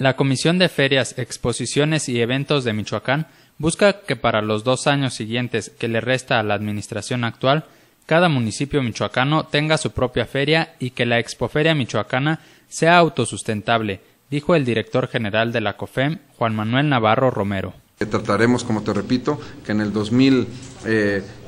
La Comisión de Ferias, Exposiciones y Eventos de Michoacán busca que para los dos años siguientes que le resta a la administración actual, cada municipio michoacano tenga su propia feria y que la Expoferia Michoacana sea autosustentable, dijo el director general de la COFEM, Juan Manuel Navarro Romero. Trataremos, como te repito, que en el 2000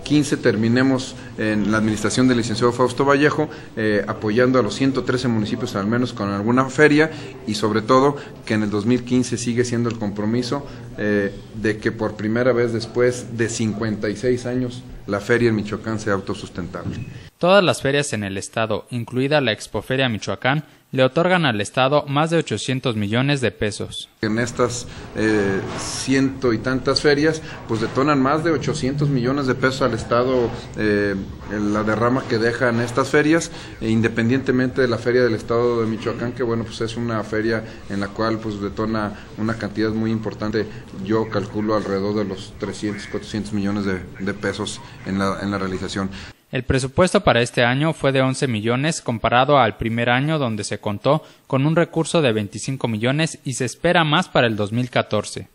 15 terminemos en la administración del licenciado Fausto Vallejo, eh, apoyando a los 113 municipios al menos con alguna feria y sobre todo que en el 2015 sigue siendo el compromiso eh, de que por primera vez después de 56 años la feria en Michoacán sea autosustentable. Todas las ferias en el estado, incluida la Expoferia Michoacán, le otorgan al Estado más de 800 millones de pesos. En estas eh, ciento y tantas ferias, pues detonan más de 800 millones de pesos al Estado eh, la derrama que dejan estas ferias, e independientemente de la feria del Estado de Michoacán, que bueno, pues es una feria en la cual pues detona una cantidad muy importante, yo calculo alrededor de los 300, 400 millones de, pesos en la, en la realización. El presupuesto para este año fue de 11 millones comparado al primer año donde se contó con un recurso de 25 millones y se espera más para el 2014.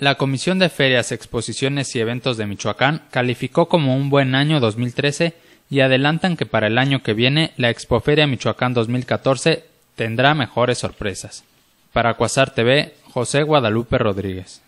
La Comisión de Ferias, Exposiciones y Eventos de Michoacán calificó como un buen año 2013 y adelantan que para el año que viene la Expoferia Michoacán 2014 tendrá mejores sorpresas. Para Cuasar TV, José Guadalupe Rodríguez.